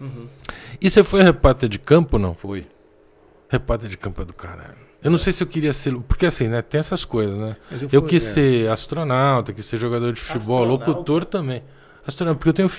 Uhum. E você foi repórter de campo, não? Fui. Repórter de campo é do caralho. Eu não é. sei se eu queria ser. Porque assim, né? Tem essas coisas, né? Mas eu, eu fui, quis é. ser astronauta, quis ser jogador de futebol, astronauta. locutor também. Astronauta, porque eu tenho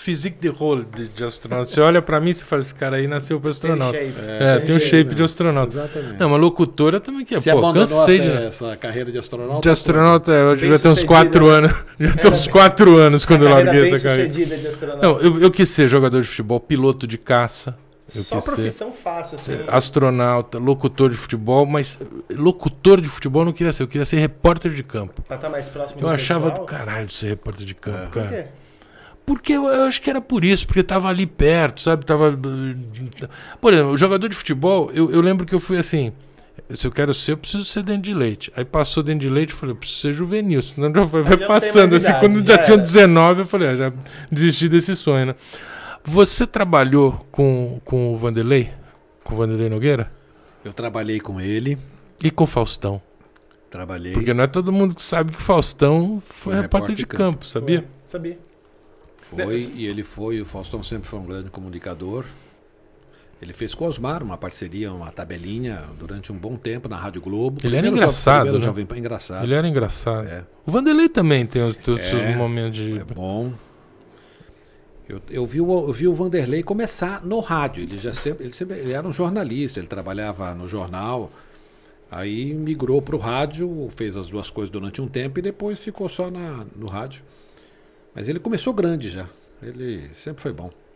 physique de rol de, de astronauta. Você olha para mim e fala, esse cara aí nasceu para astronauta. Tem shape. É, tem, tem um shape, né? de astronauta. Exatamente. Não, uma locutora também que é, Você pô, cansei de... essa carreira de astronauta? De astronauta, é, eu devia ter uns 4 né? anos. Já tenho é. uns 4 anos quando eu larguei essa carreira. De astronauta. Não, eu, eu quis ser jogador de futebol, piloto de caça. Eu Só profissão ser. fácil, assim. É, astronauta, locutor de futebol, mas locutor de futebol não queria ser, eu queria ser repórter de campo. Pra estar tá mais próximo Eu achava pessoal? do caralho ser repórter de campo, ah, cara. Por quê? Porque eu, eu, acho que era por isso, porque tava ali perto, sabe? Tava. Eh, por exemplo, jogador de futebol, eu, eu lembro que eu fui assim. Se eu quero ser, eu preciso ser dentro de leite. Aí passou dentro de leite, eu falei, eu preciso ser juvenil, senão já vai, vai passando. Assim, idade, quando já, já tinha 19, eu falei, ah, já desisti desse sonho, né? Você trabalhou com, com o Vanderlei? Com o Vanderlei Nogueira? Eu trabalhei com ele. E com o Faustão? Trabalhei. Porque não é todo mundo que sabe que o Faustão foi repórter de campo, campo sabia? Foi. Sabia. Né, foi, e ele foi, o Faustão sempre foi um grande comunicador. Ele fez com Osmar uma parceria, uma tabelinha, durante um bom tempo na Rádio Globo. Ele primeiro era engraçado. Né? Jovem, Jovem engraçado. Ele era engraçado. É. O Vanderlei também tem os, os é, seus momentos de. É bom. Eu, eu, vi o, eu vi o Vanderlei começar no rádio. Ele já sempre ele, sempre, ele era um jornalista, ele trabalhava no jornal. Aí migrou para o rádio, fez as duas coisas durante um tempo e depois ficou só na, no rádio. Mas ele começou grande já. Ele sempre foi bom.